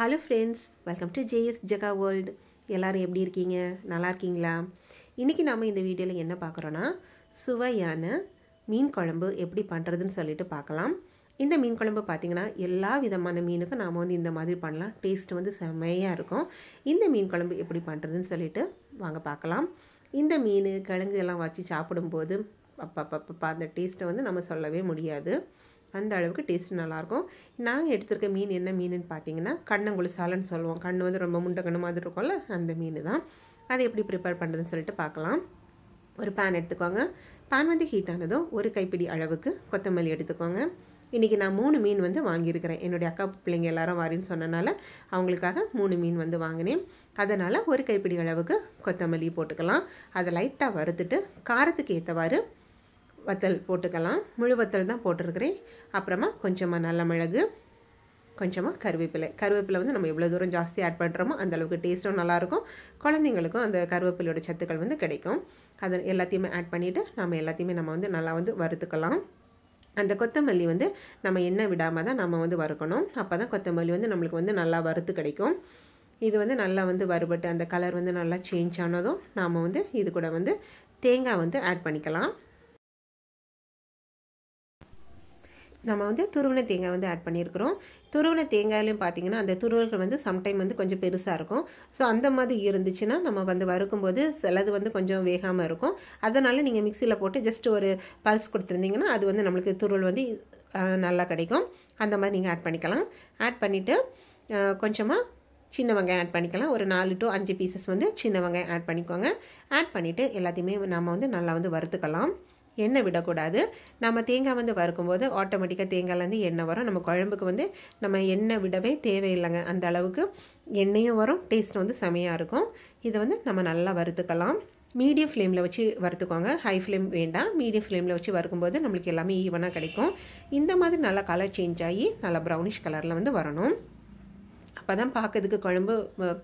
hello friends welcome to J S Jaga world எல்லோரும் எப்படி இருக்கீங்க நல்லா இருக்கீங்களா இன்றைக்கி நாம் இந்த வீடியோவில் என்ன பார்க்குறோன்னா சுவையான மீன் குழம்பு எப்படி பண்ணுறதுன்னு சொல்லிட்டு பார்க்கலாம் இந்த மீன் குழம்பு பார்த்திங்கன்னா எல்லா விதமான மீனுக்கும் நாம் வந்து இந்த மாதிரி பண்ணலாம் டேஸ்ட் வந்து செம்மையாக இருக்கும் இந்த மீன் குழம்பு எப்படி பண்ணுறதுன்னு சொல்லிட்டு வாங்க பார்க்கலாம் இந்த மீன் கிழங்கு எல்லாம் வச்சு சாப்பிடும்போது அப்பப்பப்பப்பா அந்த டேஸ்ட்டை வந்து நம்ம சொல்லவே முடியாது அந்த அளவுக்கு டேஸ்ட் நல்லாயிருக்கும் நாங்கள் எடுத்திருக்க மீன் என்ன மீனுன்னு பார்த்தீங்கன்னா கண்ணங்குழு சாலன்னு சொல்லுவோம் கண் வந்து ரொம்ப முண்டை கண்ணு மாதிரி இருக்கும்ல அந்த மீன் தான் அதை எப்படி ப்ரிப்பேர் பண்ணுறதுன்னு சொல்லிட்டு பார்க்கலாம் ஒரு பேன் எடுத்துக்கோங்க பேன் வந்து ஹீட் ஆனதும் ஒரு கைப்பிடி அளவுக்கு கொத்தமல்லி எடுத்துக்கோங்க இன்றைக்கி நான் மூணு மீன் வந்து வாங்கியிருக்கிறேன் என்னுடைய அக்கா பிள்ளைங்க எல்லாரும் வாரின்னு சொன்னனால அவங்களுக்காக மூணு மீன் வந்து வாங்கினேன் அதனால் ஒரு கைப்பிடி அளவுக்கு கொத்தமல்லி போட்டுக்கலாம் அதை லைட்டாக வறுத்துட்டு காரத்துக்கு ஏற்றவாறு வத்தல் போட்டுக்கலாம் முழு வத்தல் தான் போட்டிருக்கிறேன் அப்புறமா கொஞ்சமாக நல்ல மிளகு கொஞ்சமாக கருவேப்பிலை கருவேப்பிலை வந்து நம்ம எவ்வளோ தூரம் ஜாஸ்தி ஆட் பண்ணுறோமோ அந்தளவுக்கு டேஸ்ட்டும் நல்லாயிருக்கும் குழந்தைங்களுக்கும் அந்த கருவேப்பிலையோட சத்துக்கள் வந்து கிடைக்கும் அதை எல்லாத்தையுமே ஆட் பண்ணிவிட்டு நம்ம எல்லாத்தையுமே நம்ம வந்து நல்லா வந்து வறுத்துக்கலாம் அந்த கொத்தமல்லி வந்து நம்ம எண்ணெய் விடாமல் தான் நம்ம வந்து வறுக்கணும் அப்போ தான் கொத்தமல்லி வந்து நம்மளுக்கு வந்து நல்லா வறுத்து கிடைக்கும் இது வந்து நல்லா வந்து வறுபட்டு அந்த கலர் வந்து நல்லா சேஞ்ச் ஆனதும் நாம் வந்து இது கூட வந்து தேங்காய் வந்து ஆட் பண்ணிக்கலாம் நம்ம வந்து துருவன தேங்காய் வந்து ஆட் பண்ணியிருக்கிறோம் துருவன தேங்காயிலையும் பார்த்திங்கன்னா அந்த துருவல்கள் வந்து சம்டைம் வந்து கொஞ்சம் பெருசாக இருக்கும் ஸோ அந்த மாதிரி இருந்துச்சுன்னா நம்ம வந்து வறுக்கும்போது சிலது வந்து கொஞ்சம் வேகாமல் இருக்கும் அதனால் நீங்கள் மிக்சியில் போட்டு ஜஸ்ட் ஒரு பல்ஸ் கொடுத்துருந்தீங்கன்னா அது வந்து நம்மளுக்கு துருவல் வந்து நல்லா கிடைக்கும் அந்த மாதிரி நீங்கள் ஆட் பண்ணிக்கலாம் ஆட் பண்ணிவிட்டு கொஞ்சமாக சின்ன வெங்காயம் ஆட் பண்ணிக்கலாம் ஒரு நாலு டு அஞ்சு பீசஸ் வந்து சின்ன வெங்காயம் ஆட் பண்ணிக்கோங்க ஆட் பண்ணிவிட்டு எல்லாத்தையுமே நம்ம வந்து நல்லா வந்து வறுத்துக்கலாம் எண்ணெய் விடக்கூடாது நம்ம தேங்காய் வந்து வறுக்கும்போது ஆட்டோமேட்டிக்காக தேங்காய்லேருந்து எண்ணெய் வரும் நம்ம குழம்புக்கு வந்து நம்ம எண்ணெய் விடவே தேவையில்லைங்க அந்த அளவுக்கு எண்ணெயும் வரும் டேஸ்ட் வந்து செமையாக இருக்கும் இதை வந்து நம்ம நல்லா வறுத்துக்கலாம் மீடியம் ஃப்ளேமில் வச்சு வறுத்துக்கோங்க ஹை ஃப்ளேம் வேண்டாம் மீடியம் ஃப்ளேமில் வச்சு வறுக்கும்போது நம்மளுக்கு எல்லாமே ஈவனாக கிடைக்கும் இந்த மாதிரி நல்லா கலர் சேஞ்ச் ஆகி நல்லா ப்ரௌனிஷ் கலரில் வந்து வரணும் அப்போ தான் பார்க்கறதுக்கு குழம்பு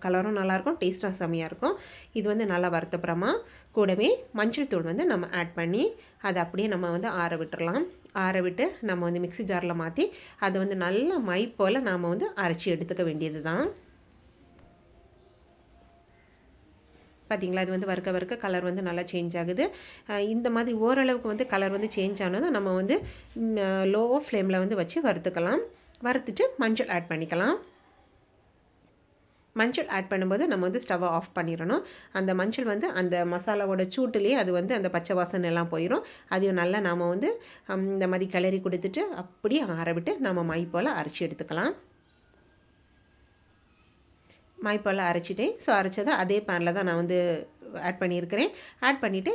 கலரும் நல்லாயிருக்கும் டேஸ்ட்டாக செம்மையாக இருக்கும் இது வந்து நல்லா வறுத்தப்புறமா கூடவே மஞ்சள் தூள் வந்து நம்ம ஆட் பண்ணி அதை அப்படியே நம்ம வந்து ஆற விட்டுடலாம் ஆற விட்டு நம்ம வந்து மிக்சி ஜாரில் மாற்றி அதை வந்து நல்லா மை போல் நாம் வந்து அரைச்சி எடுத்துக்க வேண்டியது தான் பார்த்திங்களா இது வந்து வறுக்க வறுக்க கலர் வந்து நல்லா சேஞ்ச் ஆகுது இந்த மாதிரி ஓரளவுக்கு வந்து கலர் வந்து சேஞ்ச் ஆனதும் நம்ம வந்து லோ ஃப்ளேமில் வந்து வச்சு வறுத்துக்கலாம் வறுத்துட்டு மஞ்சள் ஆட் பண்ணிக்கலாம் மஞ்சள் ஆட் பண்ணும்போது நம்ம வந்து ஸ்டவ்வை ஆஃப் பண்ணிடணும் அந்த மஞ்சள் வந்து அந்த மசாலாவோட சூட்டுலேயே அது வந்து அந்த பச்சை வாசனை எல்லாம் போயிடும் அதையும் நல்லா நாம் வந்து இந்த மாதிரி கிளறி கொடுத்துட்டு அப்படியே ஆற விட்டு நம்ம மைப்போல் போல் அரைச்சி எடுத்துக்கலாம் மைப்போல் அரைச்சிட்டேன் ஸோ அரைச்சதை அதே பேனில் தான் நான் வந்து ஆட் பண்ணியிருக்கிறேன் ஆட் பண்ணிவிட்டு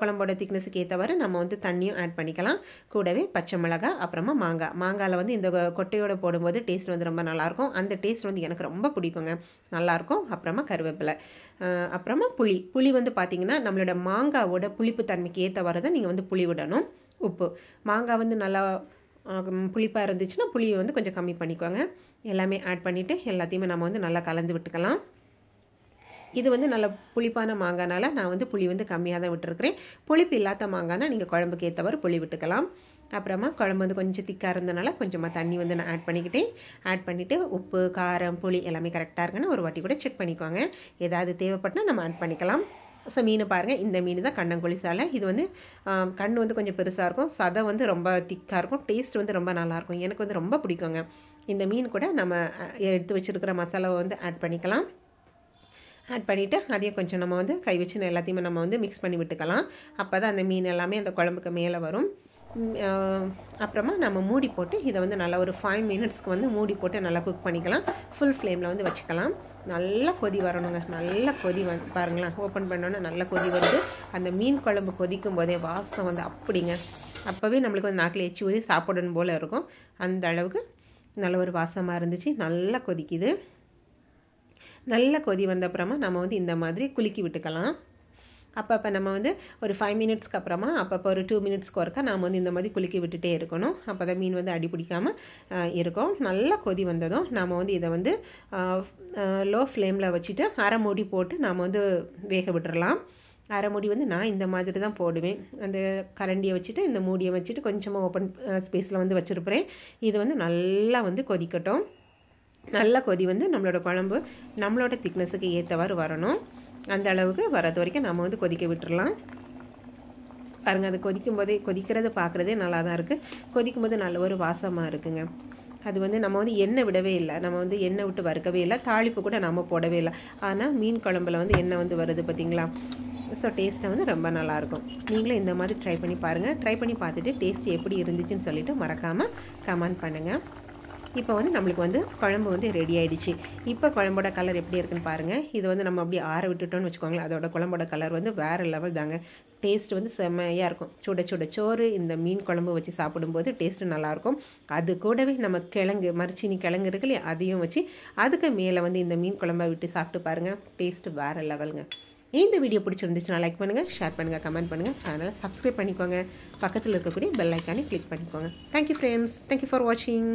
குழம்போட திக்னஸுக்கு ஏற்றவாறு நம்ம வந்து தண்ணியும் ஆட் பண்ணிக்கலாம் கூடவே பச்சை மிளகா அப்புறமா மாங்காய் மாங்காயில் வந்து இந்த கொட்டையோடு போடும்போது டேஸ்ட் வந்து ரொம்ப நல்லாயிருக்கும் அந்த டேஸ்ட் வந்து எனக்கு ரொம்ப பிடிக்குங்க நல்லாயிருக்கும் அப்புறமா கருவேப்பிலை அப்புறமா புளி புளி வந்து பார்த்திங்கன்னா நம்மளோட மாங்காவோட புளிப்பு தன்மைக்கு ஏற்றவாறு தான் நீங்கள் வந்து புளி விடணும் உப்பு மாங்காய் வந்து நல்லா புளிப்பாக இருந்துச்சுன்னா புளியை வந்து கொஞ்சம் கம்மி பண்ணிக்கோங்க எல்லாமே ஆட் பண்ணிவிட்டு எல்லாத்தையுமே நம்ம வந்து நல்லா கலந்து விட்டுக்கலாம் இது வந்து நல்ல புளிப்பான மாங்கானால் நான் வந்து புளி வந்து கம்மியாக தான் விட்டுருக்குறேன் புளிப்பு இல்லாத மாங்கானால் நீங்கள் குழம்புக்கு ஏற்றவாறு புளி விட்டுக்கலாம் அப்புறமா குழம்பு வந்து கொஞ்சம் திக்காக இருந்தனால கொஞ்சமாக தண்ணி வந்து நான் ஆட் பண்ணிக்கிட்டேன் ஆட் பண்ணிவிட்டு உப்பு காரம் புளி எல்லாமே கரெக்டாக இருக்குன்னு ஒரு வாட்டி கூட செக் பண்ணிக்குவாங்க ஏதாவது தேவைப்பட்டால் நம்ம ஆட் பண்ணிக்கலாம் ஸோ மீன் பாருங்கள் இந்த மீன் தான் கண்ணங்கொழி சாலை இது வந்து கண் வந்து கொஞ்சம் பெருசாக இருக்கும் சதை வந்து ரொம்ப திக்காக இருக்கும் டேஸ்ட் வந்து ரொம்ப நல்லாயிருக்கும் எனக்கு வந்து ரொம்ப பிடிக்குங்க இந்த மீன் கூட நம்ம எடுத்து வச்சுருக்கிற மசாலாவை வந்து ஆட் பண்ணிக்கலாம் ஆட் பண்ணிவிட்டு அதையும் கொஞ்சம் நம்ம வந்து கை வச்சு எல்லாத்தையுமே நம்ம வந்து மிக்ஸ் பண்ணி விட்டுக்கலாம் அப்போ தான் அந்த மீன் எல்லாமே அந்த குழம்புக்கு மேலே வரும் அப்புறமா நம்ம மூடி போட்டு இதை வந்து நல்லா ஒரு ஃபைவ் மினிட்ஸ்க்கு வந்து மூடி போட்டு நல்லா குக் பண்ணிக்கலாம் ஃபுல் ஃப்ளேமில் வந்து வச்சுக்கலாம் நல்லா கொதி வரணுங்க நல்லா கொதி வந்து பாருங்களேன் ஓப்பன் பண்ணோன்னே நல்லா கொதி வருது அந்த மீன் குழம்பு கொதிக்கும் போதே வாசம் வந்து அப்படிங்க அப்போவே நம்மளுக்கு வந்து நாக்கில் எச்சி ஊதி சாப்பிடணும் போல் இருக்கும் அந்த அளவுக்கு நல்ல ஒரு வாசமாக இருந்துச்சு நல்லா கொதிக்குது நல்ல கொதி வந்த அப்புறமா நம்ம வந்து இந்த மாதிரி குலுக்கி விட்டுக்கலாம் அப்பப்போ நம்ம வந்து ஒரு ஃபைவ் மினிட்ஸ்க்கு அப்புறமா அப்பப்போ ஒரு டூ மினிட்ஸ்க்கு ஒருக்கா நாம் வந்து இந்த மாதிரி குலுக்கி விட்டுட்டே இருக்கணும் அப்போ தான் மீன் வந்து அடி பிடிக்காமல் இருக்கும் நல்லா கொதி வந்ததும் நாம் வந்து இதை வந்து லோ ஃப்ளேமில் வச்சுட்டு அரை மூடி போட்டு நாம் வந்து வேக விட்டுறலாம் அரை மூடி வந்து நான் இந்த மாதிரி தான் போடுவேன் அந்த கரண்டியை வச்சுட்டு இந்த மூடியை வச்சுட்டு கொஞ்சமாக ஓப்பன் ஸ்பேஸில் வந்து வச்சுருப்பேன் இது வந்து நல்லா வந்து கொதிக்கட்டும் நல்ல கொதி வந்து நம்மளோட குழம்பு நம்மளோட திக்னஸுக்கு ஏற்றவாறு வரணும் அந்த அளவுக்கு வரது வரைக்கும் நம்ம வந்து கொதிக்க விட்டுடலாம் பாருங்கள் அது கொதிக்கும் போதே கொதிக்கிறது பார்க்குறதே நல்லா தான் இருக்குது கொதிக்கும் போது நல்ல ஒரு வாசமாக இருக்குங்க அது வந்து நம்ம வந்து எண்ணெய் விடவே இல்லை நம்ம வந்து எண்ணெய் விட்டு வறுக்கவே இல்லை தாளிப்பு கூட நம்ம போடவே இல்லை ஆனால் மீன் குழம்புல வந்து எண்ணெய் வந்து வருது பார்த்திங்களா ஸோ டேஸ்ட்டை வந்து ரொம்ப நல்லாயிருக்கும் நீங்களும் இந்த மாதிரி ட்ரை பண்ணி பாருங்கள் ட்ரை பண்ணி பார்த்துட்டு டேஸ்ட் எப்படி இருந்துச்சுன்னு சொல்லிவிட்டு மறக்காமல் கமெண்ட் பண்ணுங்கள் இப்போ வந்து நம்மளுக்கு வந்து குழம்பு வந்து ரெடி ஆகிடுச்சு இப்போ குழம்போட கலர் எப்படி இருக்குன்னு பாருங்கள் இது வந்து நம்ம அப்படியே ஆற விட்டுட்டோம்னு வச்சுக்கோங்களேன் அதோட குழம்போட கலர் வந்து வேறு லெவல் தாங்க டேஸ்ட் வந்து செம்மையாக இருக்கும் சுட சுட சோறு இந்த மீன் குழம்பு வச்சு சாப்பிடும்போது டேஸ்ட்டு நல்லாயிருக்கும் அது கூடவே நம்ம கிழங்கு மரிச்சினி கிழங்கு இருக்கு இல்லையா அதையும் வச்சு அதுக்கு மேலே வந்து இந்த மீன் குழம்பை விட்டு சாப்பிட்டு பாருங்கள் டேஸ்ட்டு வேறு லெவலுங்க இந்த வீடியோ பிடிச்சிருந்துச்சுன்னா லைக் பண்ணுங்கள் ஷேர் பண்ணுங்கள் கமெண்ட் பண்ணுங்கள் சேனலை சப்ஸ்கிரைப் பண்ணிக்கோங்க பக்கத்தில் இருக்கக்கூடிய பெல் ஐக்கானே கிளிக் பண்ணிக்கோங்க தேங்க்யூ ஃப்ரெண்ட்ஸ் தேங்க்யூ ஃபார் வாட்சிங்